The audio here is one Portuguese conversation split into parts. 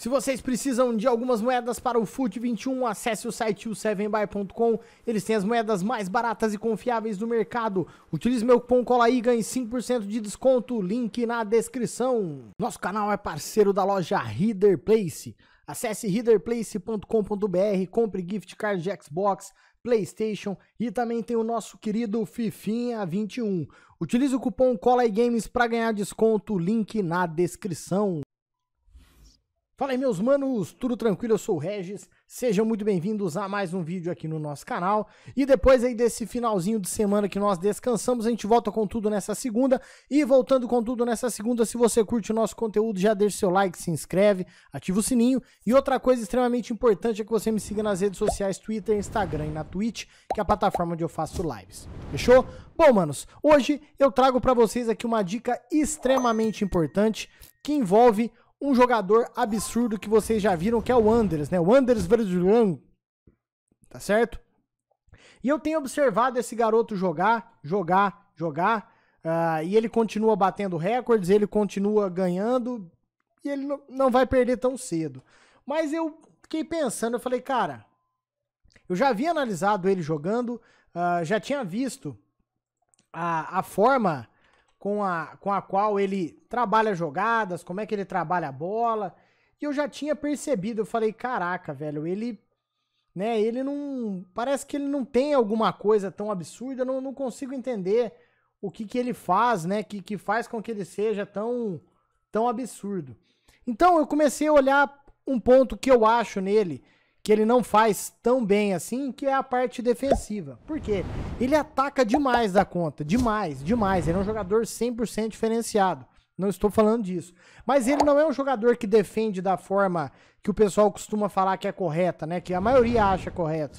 Se vocês precisam de algumas moedas para o FUT 21, acesse o site o 7buy.com. Eles têm as moedas mais baratas e confiáveis do mercado. Utilize meu cupom COLAI e ganhe 5% de desconto. Link na descrição. Nosso canal é parceiro da loja Reader Place. Acesse readerplace.com.br, compre gift card de Xbox, PlayStation e também tem o nosso querido Fifinha21. Utilize o cupom Colaigames para ganhar desconto. Link na descrição. Fala aí, meus manos, tudo tranquilo? Eu sou o Regis. Sejam muito bem-vindos a mais um vídeo aqui no nosso canal. E depois aí desse finalzinho de semana que nós descansamos, a gente volta com tudo nessa segunda. E voltando com tudo nessa segunda, se você curte o nosso conteúdo, já deixa seu like, se inscreve, ativa o sininho. E outra coisa extremamente importante é que você me siga nas redes sociais, Twitter, Instagram e na Twitch, que é a plataforma onde eu faço lives. Fechou? Bom, manos, hoje eu trago para vocês aqui uma dica extremamente importante que envolve um jogador absurdo que vocês já viram, que é o Anders, né? O Anders Verdurão, tá certo? E eu tenho observado esse garoto jogar, jogar, jogar, uh, e ele continua batendo recordes, ele continua ganhando, e ele não, vai perder tão cedo. Mas eu fiquei pensando, eu falei, cara, eu já havia analisado ele jogando, uh, já tinha visto a, a forma com a, com a qual ele trabalha jogadas, como é que ele trabalha a bola. E eu já tinha percebido, eu falei, caraca, velho, ele. Né, ele não. Parece que ele não tem alguma coisa tão absurda, não, não consigo entender o que, que ele faz, né? Que, que faz com que ele seja tão, tão absurdo. Então eu comecei a olhar um ponto que eu acho nele que ele não faz tão bem assim, que é a parte defensiva. Por quê? Ele ataca demais da conta, demais, demais. Ele é um jogador 100% diferenciado. Não estou falando disso. Mas ele não é um jogador que defende da forma que o pessoal costuma falar que é correta, né? Que a maioria acha correta.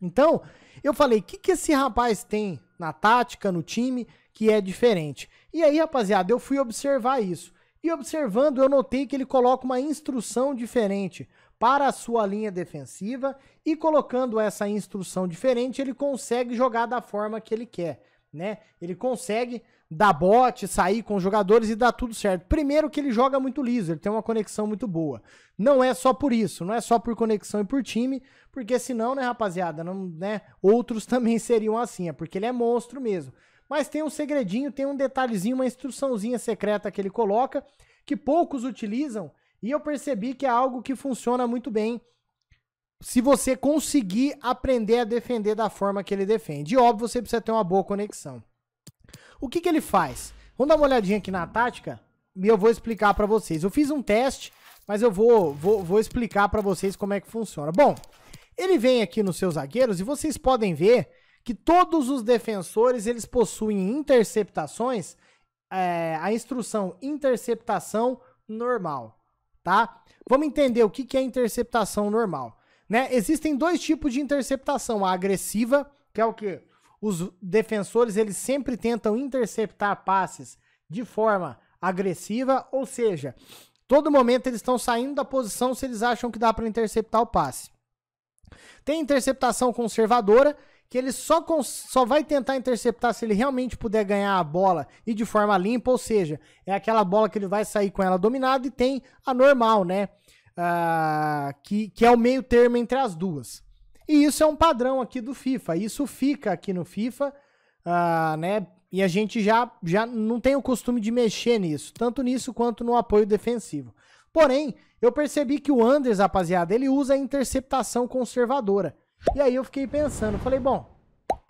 Então, eu falei, o que, que esse rapaz tem na tática, no time, que é diferente? E aí, rapaziada, eu fui observar isso. E observando, eu notei que ele coloca uma instrução diferente para a sua linha defensiva e colocando essa instrução diferente, ele consegue jogar da forma que ele quer, né? Ele consegue dar bote, sair com os jogadores e dar tudo certo. Primeiro que ele joga muito liso, ele tem uma conexão muito boa. Não é só por isso, não é só por conexão e por time, porque senão, né, rapaziada, não, né, outros também seriam assim, é porque ele é monstro mesmo. Mas tem um segredinho, tem um detalhezinho, uma instruçãozinha secreta que ele coloca que poucos utilizam e eu percebi que é algo que funciona muito bem se você conseguir aprender a defender da forma que ele defende. E óbvio, você precisa ter uma boa conexão. O que, que ele faz? Vamos dar uma olhadinha aqui na tática e eu vou explicar para vocês. Eu fiz um teste, mas eu vou, vou, vou explicar para vocês como é que funciona. Bom, ele vem aqui nos seus zagueiros e vocês podem ver que todos os defensores eles possuem interceptações, é, a instrução interceptação normal tá? Vamos entender o que, que é interceptação normal. Né? Existem dois tipos de interceptação: a agressiva, que é o que os defensores eles sempre tentam interceptar passes de forma agressiva, ou seja, todo momento eles estão saindo da posição se eles acham que dá para interceptar o passe. Tem interceptação conservadora, que ele só, cons... só vai tentar interceptar se ele realmente puder ganhar a bola e de forma limpa, ou seja, é aquela bola que ele vai sair com ela dominada e tem a normal, né? Ah, que, que é o meio termo entre as duas. E isso é um padrão aqui do FIFA, isso fica aqui no FIFA, ah, né? E a gente já, já não tem o costume de mexer nisso, tanto nisso quanto no apoio defensivo. Porém, eu percebi que o Anders, rapaziada, ele usa a interceptação conservadora. E aí eu fiquei pensando, falei, bom,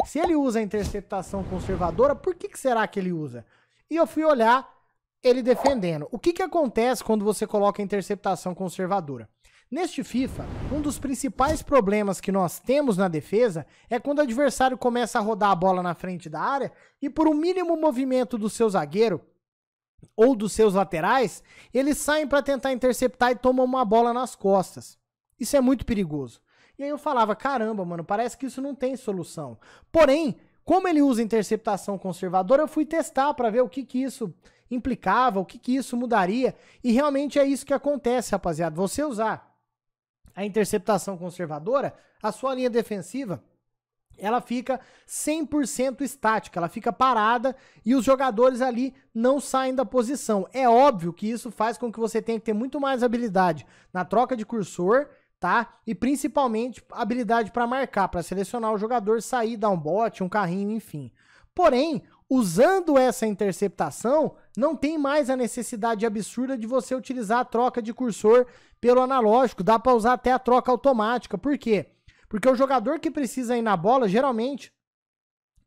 se ele usa a interceptação conservadora, por que, que será que ele usa? E eu fui olhar ele defendendo. O que, que acontece quando você coloca a interceptação conservadora? Neste FIFA, um dos principais problemas que nós temos na defesa é quando o adversário começa a rodar a bola na frente da área e por um mínimo movimento do seu zagueiro ou dos seus laterais, eles saem para tentar interceptar e tomam uma bola nas costas. Isso é muito perigoso. E aí eu falava, caramba, mano, parece que isso não tem solução. Porém, como ele usa interceptação conservadora, eu fui testar para ver o que que isso implicava, o que que isso mudaria, e realmente é isso que acontece, rapaziada. Você usar a interceptação conservadora, a sua linha defensiva ela fica 100% estática, ela fica parada e os jogadores ali não saem da posição. É óbvio que isso faz com que você tenha que ter muito mais habilidade na troca de cursor tá? E principalmente habilidade para marcar, para selecionar o jogador, sair, dar um bote, um carrinho, enfim. Porém, usando essa interceptação, não tem mais a necessidade absurda de você utilizar a troca de cursor pelo analógico, dá para usar até a troca automática. Por quê? Porque o jogador que precisa ir na bola, geralmente,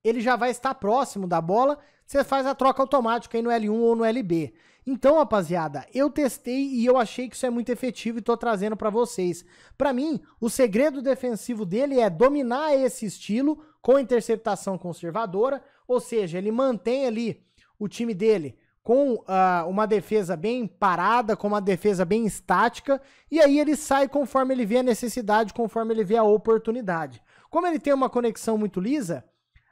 ele já vai estar próximo da bola, você faz a troca automática aí no L1 ou no LB. Então, rapaziada, eu testei e eu achei que isso é muito efetivo e tô trazendo para vocês. Para mim, o segredo defensivo dele é dominar esse estilo com interceptação conservadora, ou seja, ele mantém ali o time dele com uh, uma defesa bem parada, com uma defesa bem estática, e aí ele sai conforme ele vê a necessidade, conforme ele vê a oportunidade. Como ele tem uma conexão muito lisa,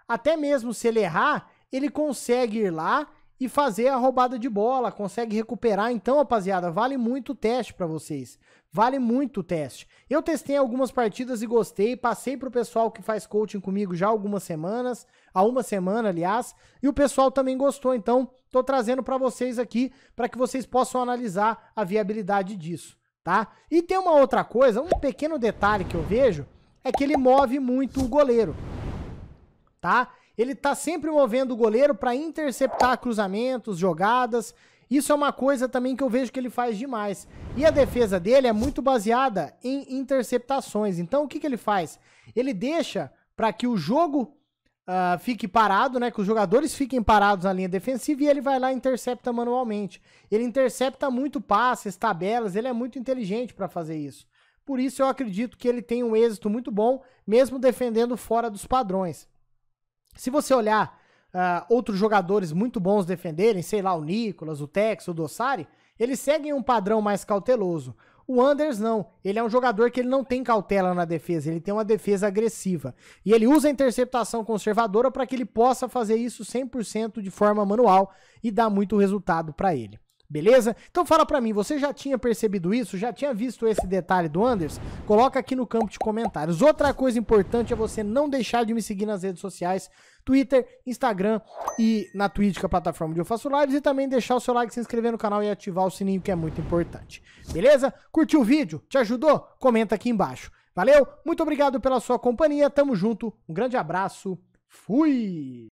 até mesmo se ele errar, ele consegue ir lá e fazer a roubada de bola, consegue recuperar. Então, rapaziada, vale muito o teste para vocês. Vale muito o teste. Eu testei algumas partidas e gostei, passei pro pessoal que faz coaching comigo já algumas semanas, há uma semana, aliás, e o pessoal também gostou. Então, tô trazendo para vocês aqui para que vocês possam analisar a viabilidade disso, tá? E tem uma outra coisa, um pequeno detalhe que eu vejo é que ele move muito o goleiro, tá? Ele está sempre movendo o goleiro para interceptar cruzamentos, jogadas. Isso é uma coisa também que eu vejo que ele faz demais. E a defesa dele é muito baseada em interceptações. Então o que, que ele faz? Ele deixa para que o jogo uh, fique parado, né? Que os jogadores fiquem parados na linha defensiva e ele vai lá e intercepta manualmente. Ele intercepta muito passes, tabelas, ele é muito inteligente para fazer isso. Por isso eu acredito que ele tem um êxito muito bom, mesmo defendendo fora dos padrões. Se você olhar uh, outros jogadores muito bons defenderem, sei lá, o Nicolas, o Tex, o Dossari, eles seguem um padrão mais cauteloso. O Anders não. Ele é um jogador que ele não tem cautela na defesa, ele tem uma defesa agressiva. E ele usa a interceptação conservadora para que ele possa fazer isso 100% de forma manual e dar muito resultado para ele. Beleza? Então fala para mim, você já tinha percebido isso? Já tinha visto esse detalhe do Anders? Coloca aqui no campo de comentários. Outra coisa importante é você não deixar de me seguir nas redes sociais, Twitter, Instagram e na Twitch, que é a plataforma onde eu faço lives, e também deixar o seu like, se inscrever no canal e ativar o sininho, que é muito importante. Beleza? Curtiu o vídeo? Te ajudou? Comenta aqui embaixo. Valeu? Muito obrigado pela sua companhia. Tamo junto. Um grande abraço. Fui!